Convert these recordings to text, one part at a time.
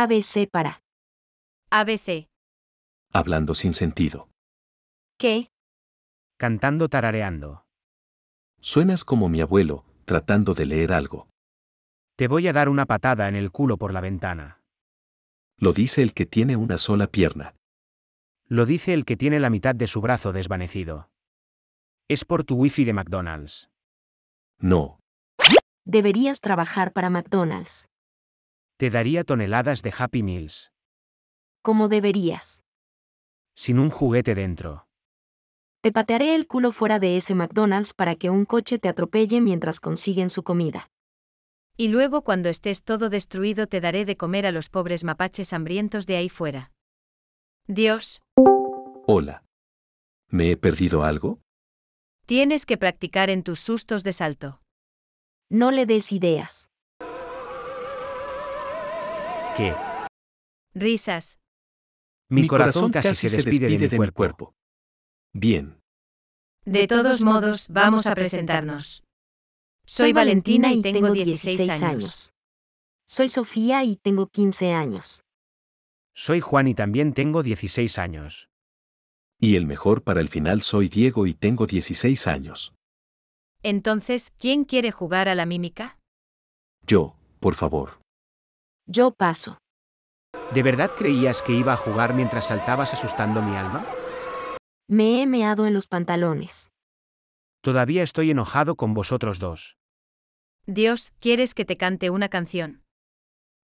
ABC para. ABC. Hablando sin sentido. ¿Qué? Cantando tarareando. Suenas como mi abuelo, tratando de leer algo. Te voy a dar una patada en el culo por la ventana. Lo dice el que tiene una sola pierna. Lo dice el que tiene la mitad de su brazo desvanecido. Es por tu wifi de McDonald's. No. Deberías trabajar para McDonald's. Te daría toneladas de Happy Meals. Como deberías. Sin un juguete dentro. Te patearé el culo fuera de ese McDonald's para que un coche te atropelle mientras consiguen su comida. Y luego cuando estés todo destruido te daré de comer a los pobres mapaches hambrientos de ahí fuera. Dios. Hola. ¿Me he perdido algo? Tienes que practicar en tus sustos de salto. No le des ideas. Risas. Mi, corazón, casi, se despide, de, mi cuerpo. cuerpo. Bien. De todos modos, vamos a presentarnos. Soy Valentina y tengo 16 años. Soy Sofía y tengo 15 años. Soy Juan y también tengo 16 años. Y el mejor para el final soy Diego y tengo 16 años. Entonces, ¿quién quiere jugar a la mímica? Yo, por favor. Yo paso. ¿De verdad creías que iba a jugar mientras saltabas asustando mi alma? Me he meado en los pantalones. Todavía estoy enojado con vosotros dos. Dios, ¿quieres que te cante una canción?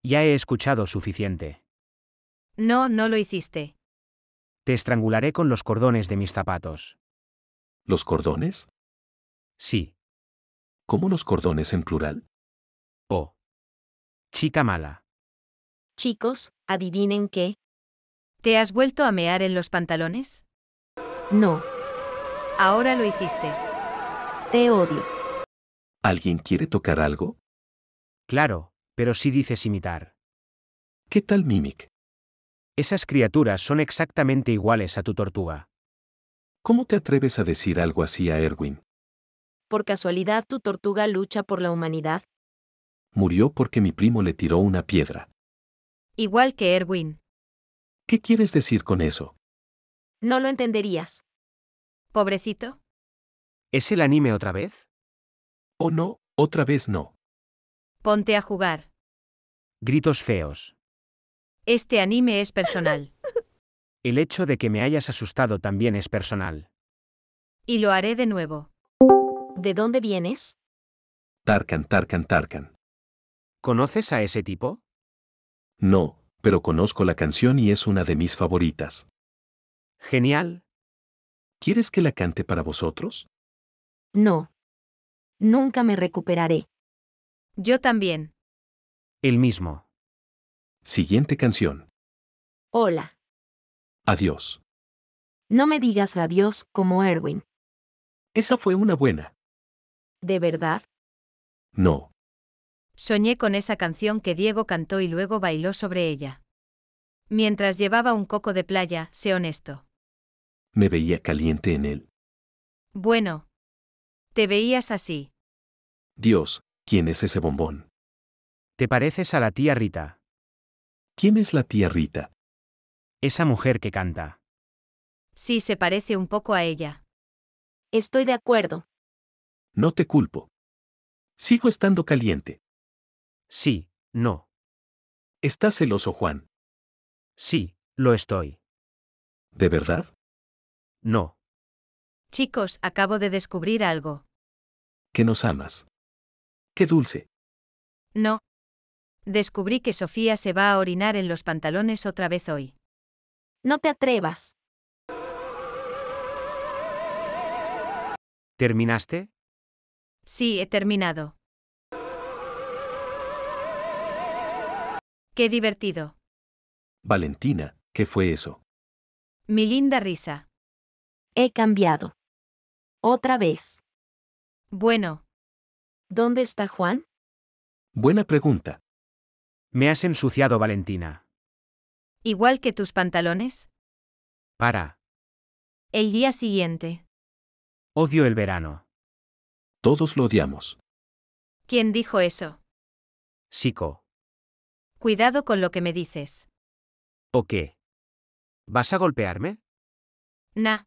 Ya he escuchado suficiente. No, no lo hiciste. Te estrangularé con los cordones de mis zapatos. ¿Los cordones? Sí. ¿Cómo los cordones en plural? Oh. Chica mala. Chicos, adivinen qué. ¿Te has vuelto a mear en los pantalones? No. Ahora lo hiciste. Te odio. ¿Alguien quiere tocar algo? Claro, pero sí dices imitar. ¿Qué tal Mimic? Esas criaturas son exactamente iguales a tu tortuga. ¿Cómo te atreves a decir algo así a Erwin? ¿Por casualidad tu tortuga lucha por la humanidad? Murió porque mi primo le tiró una piedra igual que Erwin. ¿Qué quieres decir con eso? No lo entenderías. Pobrecito. ¿Es el anime otra vez? Oh no, otra vez no. Ponte a jugar. Gritos feos. Este anime es personal. El hecho de que me hayas asustado también es personal. Y lo haré de nuevo. ¿De dónde vienes? Tarkan, Tarkan, Tarkan. ¿Conoces a ese tipo? No, pero conozco la canción y es una de mis favoritas. Genial. ¿Quieres que la cante para vosotros? No. Nunca me recuperaré. Yo también. El mismo. Siguiente canción. Hola. Adiós. No me digas adiós como Erwin. Esa fue una buena. ¿De verdad? No. Soñé con esa canción que Diego cantó y luego bailó sobre ella. Mientras llevaba un coco de playa, sé honesto. Me veía caliente en él. Bueno. Te veías así. Dios, ¿quién es ese bombón? Te pareces a la tía Rita. ¿Quién es la tía Rita? Esa mujer que canta. Sí, se parece un poco a ella. Estoy de acuerdo. No te culpo. Sigo estando caliente. Sí, no. ¿Estás celoso, Juan? Sí, lo estoy. ¿De verdad? No. Chicos, acabo de descubrir algo. Que nos amas. Qué dulce. No. Descubrí que Sofía se va a orinar en los pantalones otra vez hoy. No te atrevas. ¿Terminaste? Sí, he terminado. Qué divertido. Valentina, ¿qué fue eso? Mi linda risa. He cambiado. Otra vez. Bueno. ¿Dónde está Juan? Buena pregunta. Me has ensuciado, Valentina. ¿Igual que tus pantalones? Para. El día siguiente. Odio el verano. Todos lo odiamos. ¿Quién dijo eso? Sico. Cuidado con lo que me dices. ¿O qué? ¿Vas a golpearme? Nah.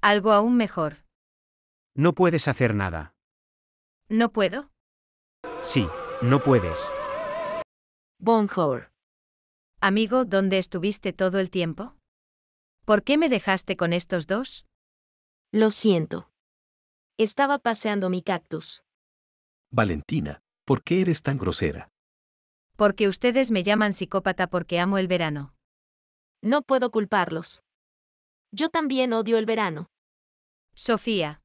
Algo aún mejor. No puedes hacer nada. ¿No puedo? Sí, no puedes. Bonjour. Amigo, ¿dónde estuviste todo el tiempo? ¿Por qué me dejaste con estos dos? Lo siento. Estaba paseando mi cactus. Valentina, ¿por qué eres tan grosera? Porque ustedes me llaman psicópata porque amo el verano. No puedo culparlos. Yo también odio el verano. Sofía.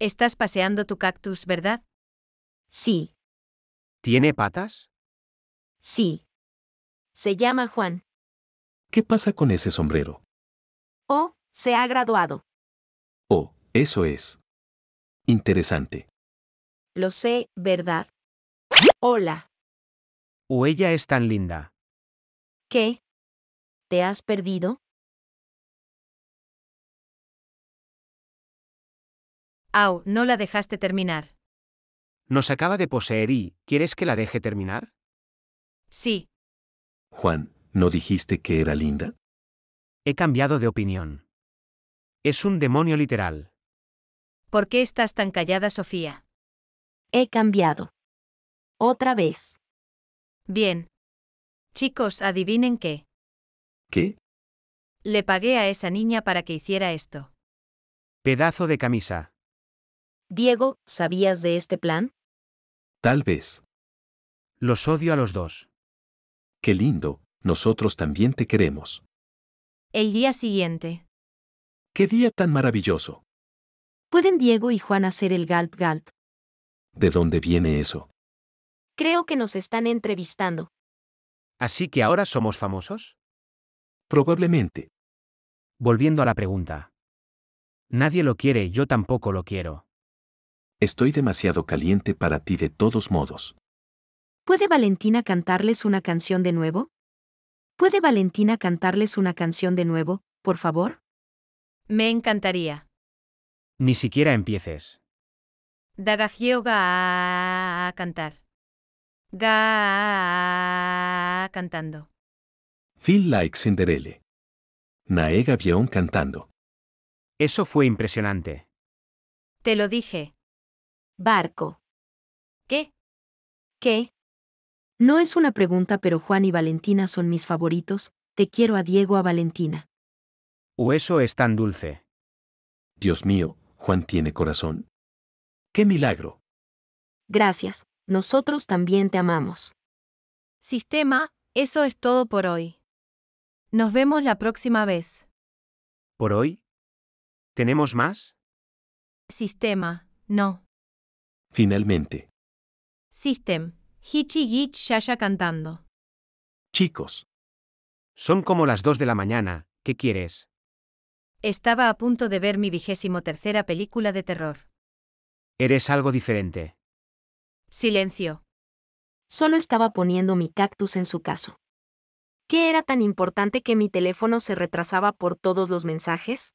Estás paseando tu cactus, ¿verdad? Sí. ¿Tiene patas? Sí. Se llama Juan. ¿Qué pasa con ese sombrero? Oh, se ha graduado. Oh, eso es. Interesante. Lo sé, ¿verdad? Hola. ¿O ella es tan linda? ¿Qué? ¿Te has perdido? Au, no la dejaste terminar. Nos acaba de poseer y, ¿quieres que la deje terminar? Sí. Juan, ¿no dijiste que era linda? He cambiado de opinión. Es un demonio literal. ¿Por qué estás tan callada, Sofía? He cambiado. Otra vez. Bien. Chicos, adivinen qué. ¿Qué? Le pagué a esa niña para que hiciera esto. Pedazo de camisa. Diego, ¿sabías de este plan? Tal vez. Los odio a los dos. Qué lindo, nosotros también te queremos. El día siguiente. Qué día tan maravilloso. ¿Pueden Diego y Juan hacer el galp galp? ¿De dónde viene eso? Creo que nos están entrevistando. ¿Así que ahora somos famosos? Probablemente. Volviendo a la pregunta. Nadie lo quiere yo tampoco lo quiero. Estoy demasiado caliente para ti de todos modos. ¿Puede Valentina cantarles una canción de nuevo? ¿Puede Valentina cantarles una canción de nuevo, por favor? Me encantaría. Ni siquiera empieces. Dagajioga a cantar. Ga cantando. Feel like Cinderella. Naega cantando. Eso fue impresionante. Te lo dije. Barco. ¿Qué? ¿Qué? No es una pregunta, pero Juan y Valentina son mis favoritos. Te quiero a Diego a Valentina. O eso es tan dulce. Dios mío, Juan tiene corazón. ¡Qué milagro! Gracias nosotros también te amamos. Sistema, eso es todo por hoy. Nos vemos la próxima vez. ¿Por hoy? ¿Tenemos más? Sistema, no. Finalmente. System, Hichi Gich cantando. Chicos. Son como las dos de la mañana, ¿qué quieres? Estaba a punto de ver mi vigésimo tercera película de terror. Eres algo diferente. Silencio. Solo estaba poniendo mi cactus en su caso. ¿Qué era tan importante que mi teléfono se retrasaba por todos los mensajes?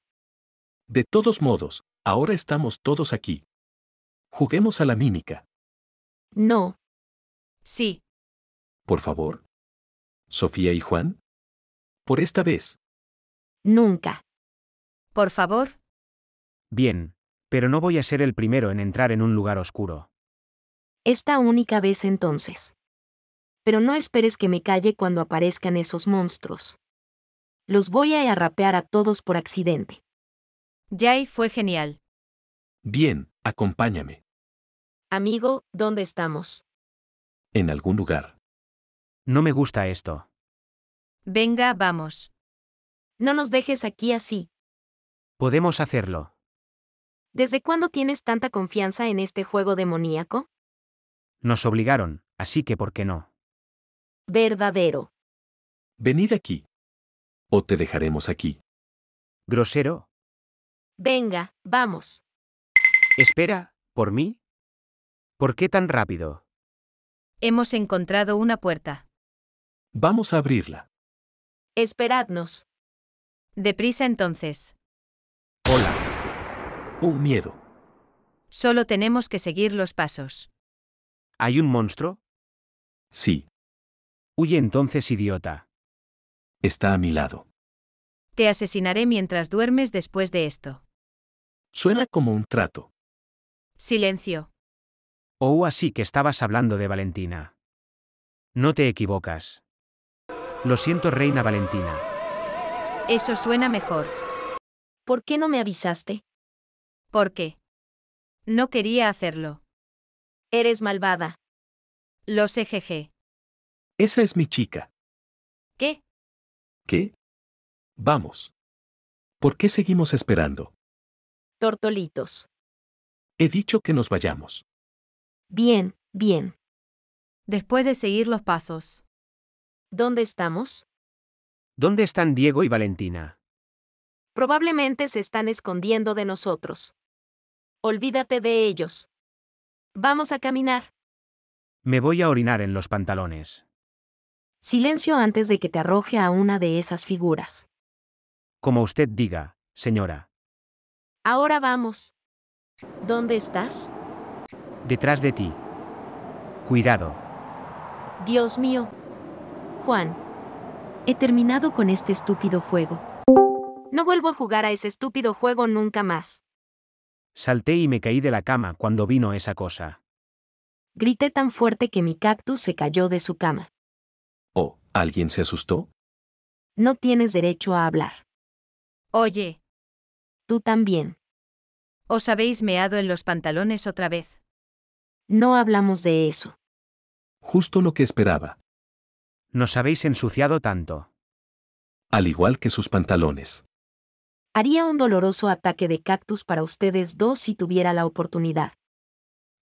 De todos modos, ahora estamos todos aquí. Juguemos a la mímica. No. Sí. Por favor. Sofía y Juan. Por esta vez. Nunca. Por favor. Bien, pero no voy a ser el primero en entrar en un lugar oscuro. Esta única vez entonces. Pero no esperes que me calle cuando aparezcan esos monstruos. Los voy a arrapear a todos por accidente. Jay fue genial. Bien, acompáñame. Amigo, ¿dónde estamos? En algún lugar. No me gusta esto. Venga, vamos. No nos dejes aquí así. Podemos hacerlo. ¿Desde cuándo tienes tanta confianza en este juego demoníaco? Nos obligaron, así que ¿por qué no? Verdadero. Venid aquí. O te dejaremos aquí. Grosero. Venga, vamos. Espera, ¿por mí? ¿Por qué tan rápido? Hemos encontrado una puerta. Vamos a abrirla. Esperadnos. Deprisa entonces. Hola. Un miedo. Solo tenemos que seguir los pasos. ¿Hay un monstruo? Sí. Huye entonces, idiota. Está a mi lado. Te asesinaré mientras duermes después de esto. Suena como un trato. Silencio. Oh, así que estabas hablando de Valentina. No te equivocas. Lo siento, Reina Valentina. Eso suena mejor. ¿Por qué no me avisaste? ¿Por qué? No quería hacerlo. Eres malvada. los sé, Esa es mi chica. ¿Qué? ¿Qué? Vamos. ¿Por qué seguimos esperando? Tortolitos. He dicho que nos vayamos. Bien, bien. Después de seguir los pasos. ¿Dónde estamos? ¿Dónde están Diego y Valentina? Probablemente se están escondiendo de nosotros. Olvídate de ellos. Vamos a caminar. Me voy a orinar en los pantalones. Silencio antes de que te arroje a una de esas figuras. Como usted diga, señora. Ahora vamos. ¿Dónde estás? Detrás de ti. Cuidado. Dios mío. Juan. He terminado con este estúpido juego. No vuelvo a jugar a ese estúpido juego nunca más. Salté y me caí de la cama cuando vino esa cosa. Grité tan fuerte que mi cactus se cayó de su cama. Oh, ¿alguien se asustó? No tienes derecho a hablar. Oye. Tú también. Os habéis meado en los pantalones otra vez. No hablamos de eso. Justo lo que esperaba. Nos habéis ensuciado tanto. Al igual que sus pantalones. Haría un doloroso ataque de cactus para ustedes dos si tuviera la oportunidad.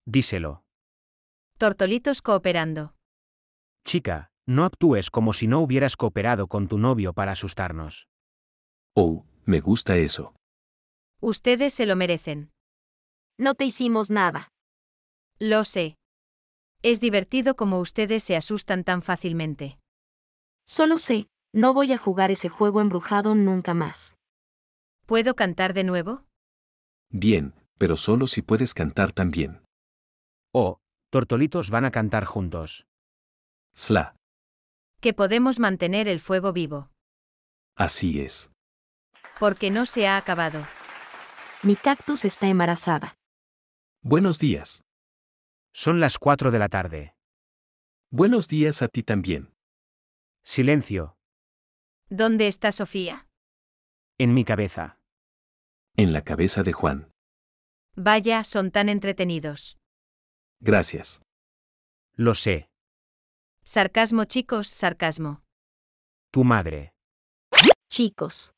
Díselo. Tortolitos cooperando. Chica, no actúes como si no hubieras cooperado con tu novio para asustarnos. Oh, me gusta eso. Ustedes se lo merecen. No te hicimos nada. Lo sé. Es divertido como ustedes se asustan tan fácilmente. Solo sé, no voy a jugar ese juego embrujado nunca más. ¿Puedo cantar de nuevo? Bien, pero solo si puedes cantar también. Oh, Tortolitos van a cantar juntos. Sla. Que podemos mantener el fuego vivo. Así es. Porque no se ha acabado. Mi cactus está embarazada. Buenos días. Son las 4 de la tarde. Buenos días a ti también. Silencio. ¿Dónde está Sofía? En mi cabeza. En la cabeza de Juan. Vaya, son tan entretenidos. Gracias. Lo sé. Sarcasmo, chicos, sarcasmo. Tu madre. Chicos.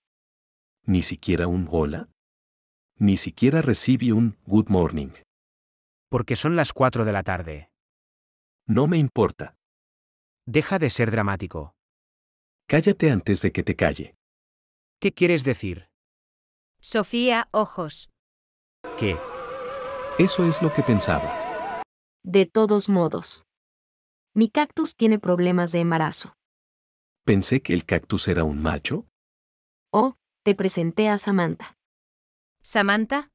Ni siquiera un hola. Ni siquiera recibí un good morning. Porque son las 4 de la tarde. No me importa. Deja de ser dramático. Cállate antes de que te calle. ¿Qué quieres decir? Sofía, ojos. ¿Qué? Eso es lo que pensaba. De todos modos. Mi cactus tiene problemas de embarazo. Pensé que el cactus era un macho. Oh, te presenté a Samantha. ¿Samantha?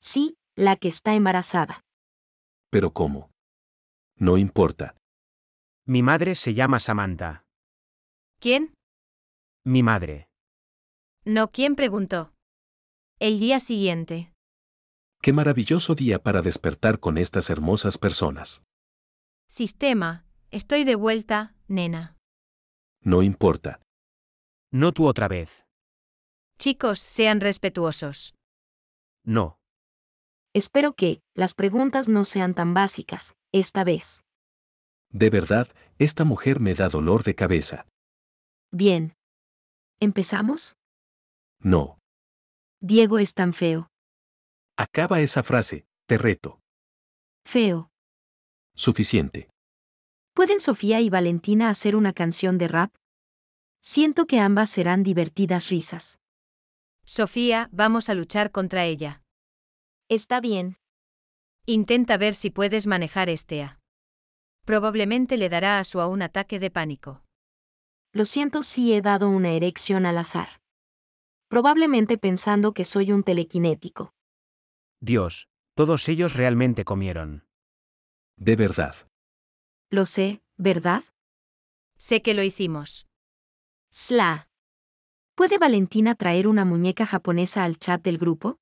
Sí, la que está embarazada. ¿Pero cómo? No importa. Mi madre se llama Samantha. ¿Quién? Mi madre. No, ¿quién preguntó? El día siguiente. Qué maravilloso día para despertar con estas hermosas personas. Sistema, estoy de vuelta, nena. No importa. No tú otra vez. Chicos, sean respetuosos. No. Espero que las preguntas no sean tan básicas, esta vez. De verdad, esta mujer me da dolor de cabeza. Bien. ¿Empezamos? No. Diego es tan feo. Acaba esa frase, te reto. Feo. Suficiente. ¿Pueden Sofía y Valentina hacer una canción de rap? Siento que ambas serán divertidas risas. Sofía, vamos a luchar contra ella. Está bien. Intenta ver si puedes manejar este A. Probablemente le dará a su A un ataque de pánico. Lo siento si he dado una erección al azar probablemente pensando que soy un telequinético. Dios, todos ellos realmente comieron. De verdad. Lo sé, ¿verdad? Sé que lo hicimos. Sla. ¿Puede Valentina traer una muñeca japonesa al chat del grupo?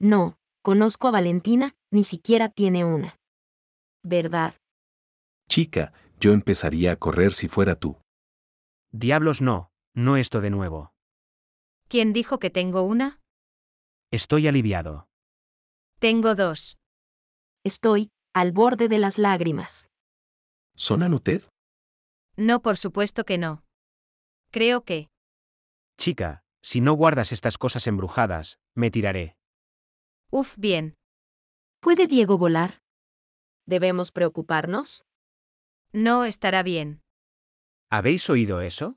No, conozco a Valentina, ni siquiera tiene una. ¿Verdad? Chica, yo empezaría a correr si fuera tú. Diablos no, no esto de nuevo. ¿Quién dijo que tengo una? Estoy aliviado. Tengo dos. Estoy, al borde de las lágrimas. ¿Sonan usted? No, por supuesto que no. Creo que. Chica, si no guardas estas cosas embrujadas, me tiraré. Uf, bien. ¿Puede Diego volar? ¿Debemos preocuparnos? No estará bien. ¿Habéis oído eso?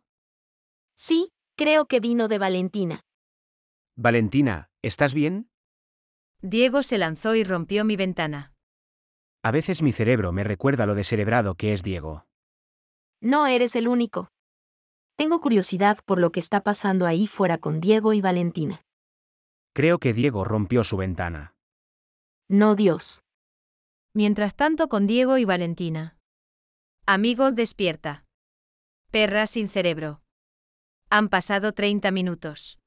Sí, Creo que vino de Valentina. Valentina, ¿estás bien? Diego se lanzó y rompió mi ventana. A veces mi cerebro me recuerda lo descerebrado que es Diego. No eres el único. Tengo curiosidad por lo que está pasando ahí fuera con Diego y Valentina. Creo que Diego rompió su ventana. No Dios. Mientras tanto con Diego y Valentina. Amigo despierta. Perra sin cerebro. Han pasado 30 minutos.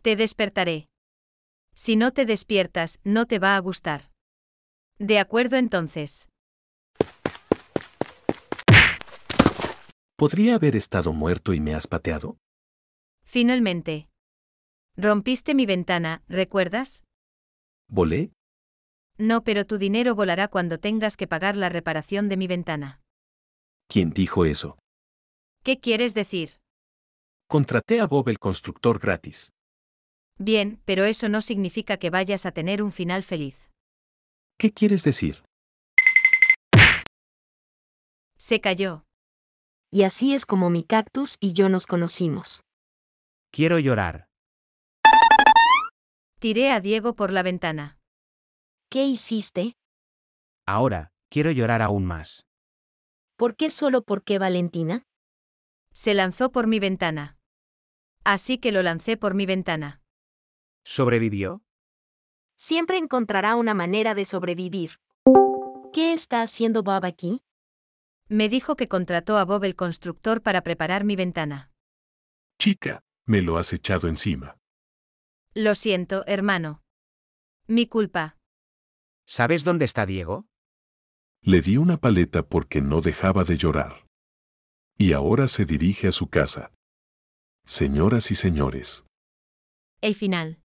Te despertaré. Si no te despiertas, no te va a gustar. De acuerdo entonces. ¿Podría haber estado muerto y me has pateado? Finalmente. Rompiste mi ventana, ¿recuerdas? ¿Volé? No, pero tu dinero volará cuando tengas que pagar la reparación de mi ventana. ¿Quién dijo eso? ¿Qué quieres decir? Contraté a Bob el constructor gratis. Bien, pero eso no significa que vayas a tener un final feliz. ¿Qué quieres decir? Se cayó. Y así es como mi cactus y yo nos conocimos. Quiero llorar. Tiré a Diego por la ventana. ¿Qué hiciste? Ahora, quiero llorar aún más. ¿Por qué solo porque Valentina? Se lanzó por mi ventana así que lo lancé por mi ventana. ¿Sobrevivió? Siempre encontrará una manera de sobrevivir. ¿Qué está haciendo Bob aquí? Me dijo que contrató a Bob el constructor para preparar mi ventana. Chica, me lo has echado encima. Lo siento, hermano. Mi culpa. ¿Sabes dónde está Diego? Le di una paleta porque no dejaba de llorar. Y ahora se dirige a su casa. Señoras y señores. El final.